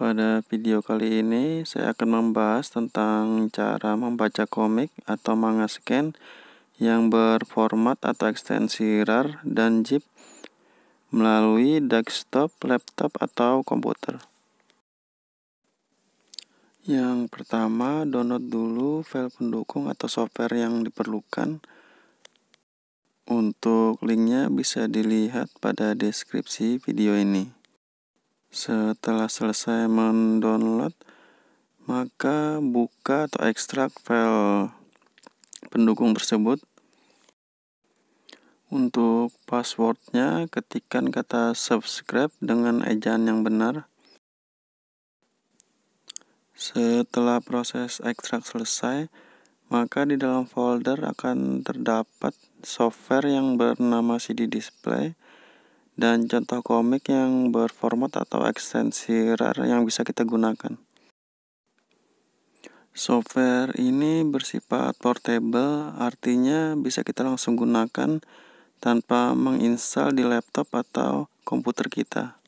Pada video kali ini saya akan membahas tentang cara membaca komik atau manga scan yang berformat atau ekstensi RAR dan ZIP melalui desktop, laptop, atau komputer. Yang pertama, download dulu file pendukung atau software yang diperlukan. Untuk linknya bisa dilihat pada deskripsi video ini. Setelah selesai mendownload, maka buka atau ekstrak file pendukung tersebut. Untuk passwordnya, ketikkan kata subscribe dengan ejaan yang benar. Setelah proses ekstrak selesai, maka di dalam folder akan terdapat software yang bernama CD Display dan contoh komik yang berformat atau ekstensi RAR yang bisa kita gunakan. Software ini bersifat portable, artinya bisa kita langsung gunakan tanpa menginstal di laptop atau komputer kita.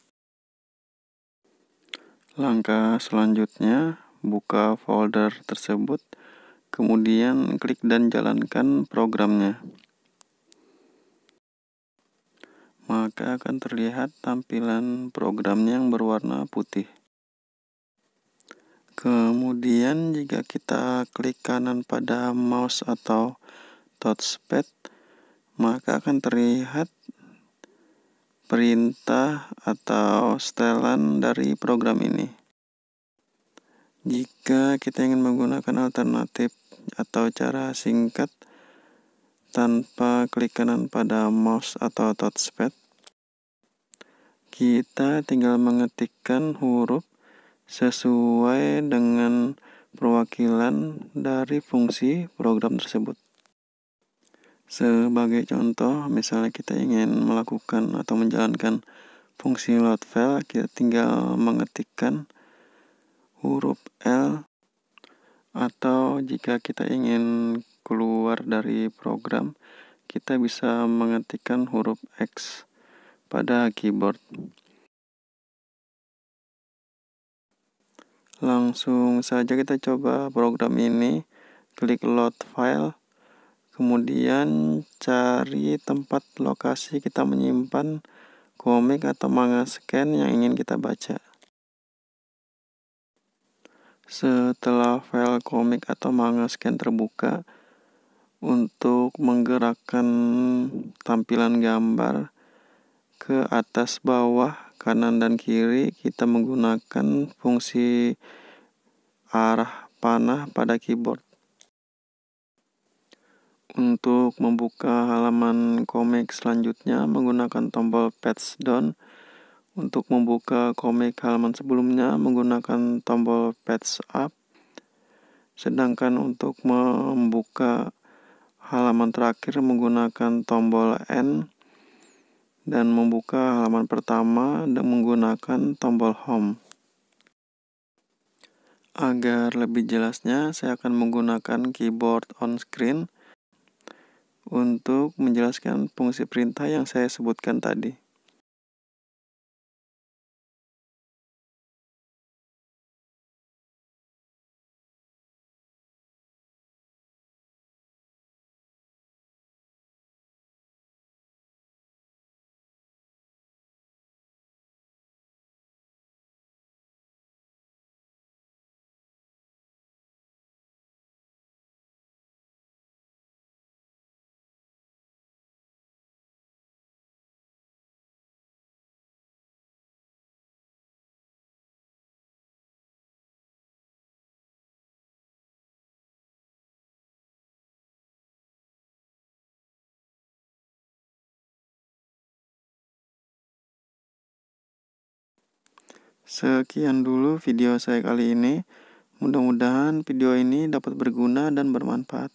Langkah selanjutnya, buka folder tersebut, kemudian klik dan jalankan programnya. maka akan terlihat tampilan programnya yang berwarna putih. Kemudian jika kita klik kanan pada mouse atau touchpad, maka akan terlihat perintah atau setelan dari program ini. Jika kita ingin menggunakan alternatif atau cara singkat tanpa klik kanan pada mouse atau touchpad, kita tinggal mengetikkan huruf sesuai dengan perwakilan dari fungsi program tersebut. Sebagai contoh, misalnya kita ingin melakukan atau menjalankan fungsi load file, kita tinggal mengetikkan huruf L atau jika kita ingin keluar dari program, kita bisa mengetikkan huruf X pada keyboard. Langsung saja kita coba program ini. Klik load file, kemudian cari tempat lokasi kita menyimpan komik atau manga scan yang ingin kita baca. Setelah file komik atau manga scan terbuka, untuk menggerakkan tampilan gambar, ke atas bawah kanan dan kiri kita menggunakan fungsi arah panah pada keyboard untuk membuka halaman komik selanjutnya menggunakan tombol patch down untuk membuka komik halaman sebelumnya menggunakan tombol patch up sedangkan untuk membuka halaman terakhir menggunakan tombol N dan membuka halaman pertama dan menggunakan tombol home. Agar lebih jelasnya, saya akan menggunakan keyboard on screen untuk menjelaskan fungsi perintah yang saya sebutkan tadi. Sekian dulu video saya kali ini. Mudah-mudahan video ini dapat berguna dan bermanfaat.